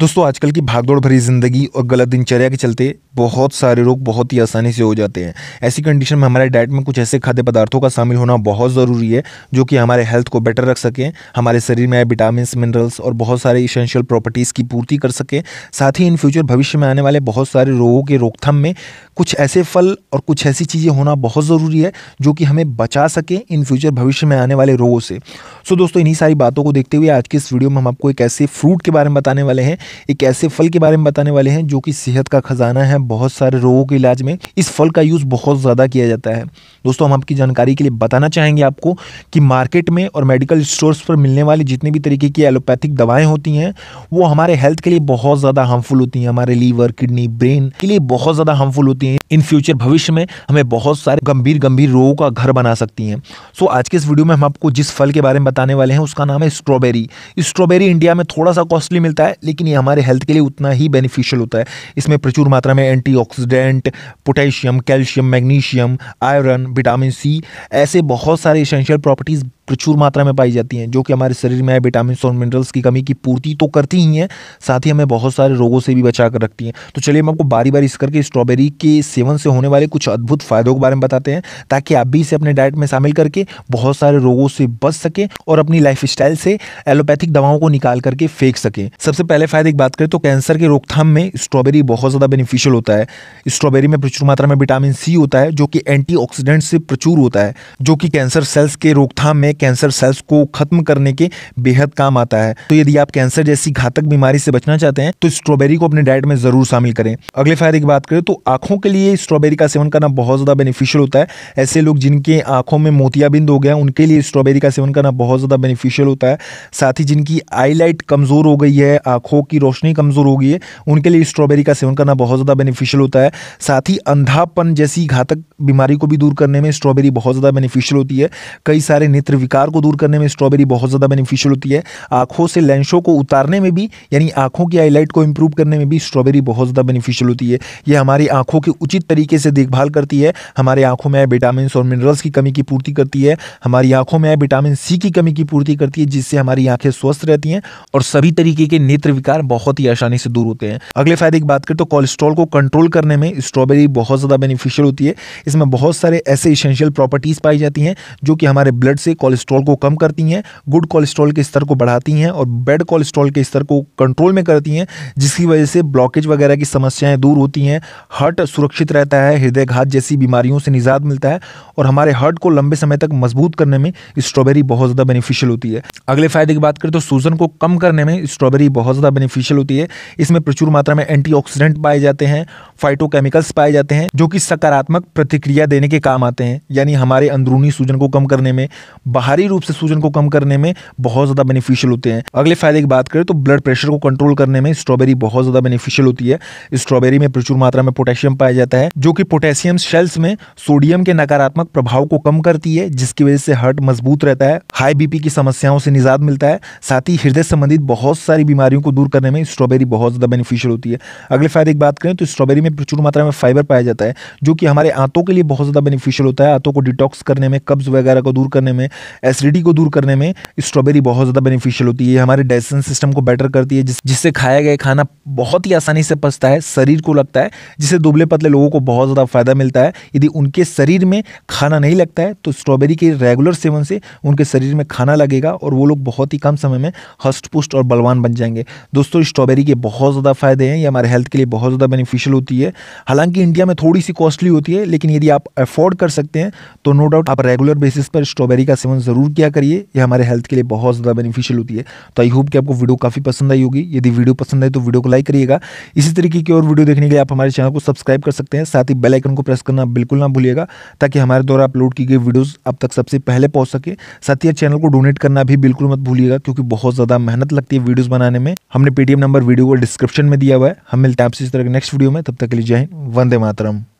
दोस्तों आजकल की भागदौड़ भरी ज़िंदगी और गलत दिनचर्या के चलते बहुत सारे रोग बहुत ही आसानी से हो जाते हैं ऐसी कंडीशन में हमारे डाइट में कुछ ऐसे खाद्य पदार्थों का शामिल होना बहुत ज़रूरी है जो कि हमारे हेल्थ को बेटर रख सकें हमारे शरीर में आए विटामिन मिनरल्स और बहुत सारे इसेंशियल प्रॉपर्टीज़ की पूर्ति कर सकें साथ ही इन फ्यूचर भविष्य में आने वाले बहुत सारे रोगों के रोकथाम में कुछ ऐसे फल और कुछ ऐसी चीज़ें होना बहुत ज़रूरी है जो कि हमें बचा सकें इन फ्यूचर भविष्य में आने वाले रोगों से सो दोस्तों इन्हीं सारी बातों को देखते हुए आज की इस वीडियो में हम आपको एक ऐसे फ्रूट के बारे में बताने वाले हैं एक ऐसे फल के बारे में बताने वाले हैं जो कि सेहत का खजाना है बहुत सारे रोगों के इलाज में इस फल का यूज़ बहुत ज़्यादा किया जाता है दोस्तों हम आपकी जानकारी के लिए बताना चाहेंगे आपको कि मार्केट में और मेडिकल स्टोर्स पर मिलने वाली जितनी भी तरीके की एलोपैथिक दवाएँ होती हैं वो हमारे हेल्थ के लिए बहुत ज़्यादा हार्मफुल होती हैं हमारे लीवर किडनी ब्रेन के लिए बहुत ज़्यादा हार्मफुल होती हैं इन फ्यूचर भविष्य में हमें बहुत सारे गंभीर गंभीर रोगों का घर बना सकती हैं सो so, आज के इस वीडियो में हम आपको जिस फल के बारे में बताने वाले हैं उसका नाम है स्ट्रॉबेरी स्ट्रॉबेरी इंडिया में थोड़ा सा कॉस्टली मिलता है लेकिन हमारे हेल्थ के लिए उतना ही बेनिफिशियल होता है इसमें प्रचुर मात्रा में antioxidant potassium calcium magnesium iron vitamin C ऐसे बहुत सारे इसेंशियल प्रॉपर्टीज़ प्रचुर मात्रा में पाई जाती हैं जो कि हमारे शरीर में विटामिन और मिनरल्स की कमी की पूर्ति तो करती ही हैं साथ ही हमें बहुत सारे रोगों से भी बचा कर रखती हैं तो चलिए हम आपको बारी बारी इस करके स्ट्रॉबेरी के सेवन से होने वाले कुछ अद्भुत फायदों के बारे में बताते हैं ताकि आप भी इसे अपने डाइट में शामिल करके बहुत सारे रोगों से बच सकें और अपनी लाइफ से एलोपैथिक दवाओं को निकाल करके फेंक सकें सबसे पहले फायदे की बात करें तो कैंसर के रोकथाम में स्ट्रॉबेरी बहुत ज़्यादा बेनिफिशियल होता है स्ट्रॉबेरी में प्रचुर मात्रा में विटामिन सी होता है जो कि एंटी से प्रचुर होता है जो कि कैंसर सेल्स के रोकथाम में कैंसर सेल्स को खत्म करने के बेहद काम आता है तो यदि आप कैंसर जैसी घातक बीमारी से बचना चाहते हैं तो स्ट्रॉबेरी को अपने डाइट में जरूर शामिल करें अगले फायदे की बात करें तो आंखों के लिए स्ट्रॉबेरी का सेवन करना बहुत ज्यादा बेनिफिशियल होता है ऐसे लोग जिनके आंखों में मोतियाबिंद हो गया उनके लिए स्ट्रॉबेरी का सेवन करना बहुत ज्यादा बेनिफिशियल होता है साथ ही जिनकी आई कमजोर हो गई है आंखों की रोशनी कमजोर हो गई है उनके लिए स्ट्रॉबेरी का सेवन करना बहुत ज्यादा बेनिफिशियल होता है साथ ही अंधापन जैसी घातक बीमारी को भी दूर करने में स्ट्रॉबेरी बहुत ज्यादा बेनिफिशियल होती है कई सारे नेत्र विकार को दूर करने में स्ट्रॉबेरी बहुत ज़्यादा बेनिफिशियल होती है आंखों से लेंशों को उतारने में भी यानी आंखों की हाईलाइट को इंप्रूव करने में भी स्ट्रॉबेरी बहुत ज़्यादा बेनिफिशियल होती है ये हमारी आंखों की उचित तरीके से देखभाल करती है हमारे आंखों में विटामिन और मिनरल्स की कमी की पूर्ति करती है हमारी आंखों में विटामिन सी की कमी की पूर्ति करती है जिससे हमारी आंखें स्वस्थ रहती हैं और सभी तरीके के नेत्र विकार बहुत ही आसानी से दूर होते हैं अगले फायदे की बात करें तो कोलेस्ट्रॉल को कंट्रोल करने में स्ट्रॉबेरी बहुत ज़्यादा बेनिफिशियल होती है इसमें बहुत सारे ऐसे इसेंशियल प्रॉपर्टीज़ पाई जाती हैं जो कि हमारे ब्लड से कोलेस्ट्रॉल कोलेस्ट्रॉल को कम करती हैं गुड कोलेस्ट्रॉल के स्तर को बढ़ाती हैं और बैड कोलेस्ट्रॉल के स्तर को कंट्रोल में करती हैं जिसकी वजह से ब्लॉकेज वगैरह की समस्याएं दूर होती हैं हार्ट सुरक्षित रहता है हृदयघात जैसी बीमारियों से निजात मिलता है और हमारे हार्ट को लंबे समय तक मजबूत करने में स्ट्रॉबेरी बहुत ज़्यादा बेनिफिशियल होती है अगले फायदे की बात करें तो सूजन को कम करने में स्ट्रॉबेरी बहुत ज़्यादा बेनिफिशियल होती है इसमें प्रचुर मात्रा में एंटीऑक्सीडेंट पाए जाते हैं फाइटोकेमिकल्स पाए जाते हैं जो कि सकारात्मक प्रतिक्रिया देने के काम आते हैं यानी हमारे अंदरूनी सूजन को कम करने में बाहर बाहरी रूप से सूजन को कम करने में बहुत ज़्यादा बेनिफिशियल होते हैं अगले फायदे की बात करें तो ब्लड प्रेशर को कंट्रोल करने में स्ट्रॉबेरी बहुत ज़्यादा बेनिफिशियल होती है स्ट्रॉबेरी में प्रचुर मात्रा में पोटेशियम पाया जाता है जो कि पोटेशियम शेल्स में सोडियम के नकारात्मक प्रभाव को कम करती है जिसकी वजह से हार्ट मजबूत रहता है हाई बीपी की समस्याओं से निजात मिलता है साथ ही हृदय संबंधित बहुत सारी बीमारियों को दूर करने में स्ट्रॉबेरी बहुत ज़्यादा बेनिफिशियल होती है अगले फायदे की बात करें तो स्ट्रॉबेरी में प्रचुर मात्रा में फाइबर पाया जाता है जो कि हमारे आंतों के लिए बहुत ज़्यादा बेनिफिशियल होता है आंतों को डिटॉक्स करने में कब्ज वगैरह को दूर करने में एसिडिटी को दूर करने में स्ट्रॉबेरी बहुत ज़्यादा बेनिफिशियल होती है हमारे डाइजेशन सिस्टम को बेटर करती है जिस जिससे खाया गया खाना बहुत ही आसानी से पचता है शरीर को लगता है जिससे दुबले पतले लोगों को बहुत ज़्यादा फ़ायदा मिलता है यदि उनके शरीर में खाना नहीं लगता है तो स्ट्रॉबेरी के रेगुलर सेवन से उनके शरीर में खाना लगेगा और वो लोग बहुत ही कम समय में हष्ट और बलवान बन जाएंगे दोस्तों स्ट्रॉबेरी के बहुत ज़्यादा फ़ायदे हैं ये हमारे हेल्थ के लिए बहुत ज़्यादा बेनिफिशियल होती है हालांकि इंडिया में थोड़ी सी कॉस्टली होती है लेकिन यदि आप अफोर्ड कर सकते हैं तो नो डाउट आप रेगुलर बेसिस पर स्ट्रॉबेरी का सेवन सेवन ज़रूर किया करिए ये हमारे हेल्थ के लिए बहुत ज़्यादा बेनिफिशियल होती है तो आई होप कि आपको वीडियो काफ़ी पसंद आई होगी यदि वीडियो पसंद आए तो वीडियो को लाइक करिएगा इसी तरीके की और वीडियो देखने के लिए आप हमारे चैनल को सब्सक्राइब कर सकते हैं साथ ही बेलाइकन को प्रेस करना बिल्कुल ना भूलिएगा ताकि हमारे द्वारा अपलोड की गई वीडियोज़ आप तक सबसे पहले पहुँच सके साथ ही चैनल को डोनेट करना भी बिल्कुल मत भूलिएगा क्योंकि बहुत ज़्यादा मेहनत लगती है वीडियोज़ बनाने में हमने पेटीएम नंबर वीडियो को डिस्क्रिप्शन में दिया हुआ है हम मिलते हैं आपसे इस तरह के नेक्स्ट वीडियो में तब तक के लिए जय हिंद वंदे मातरम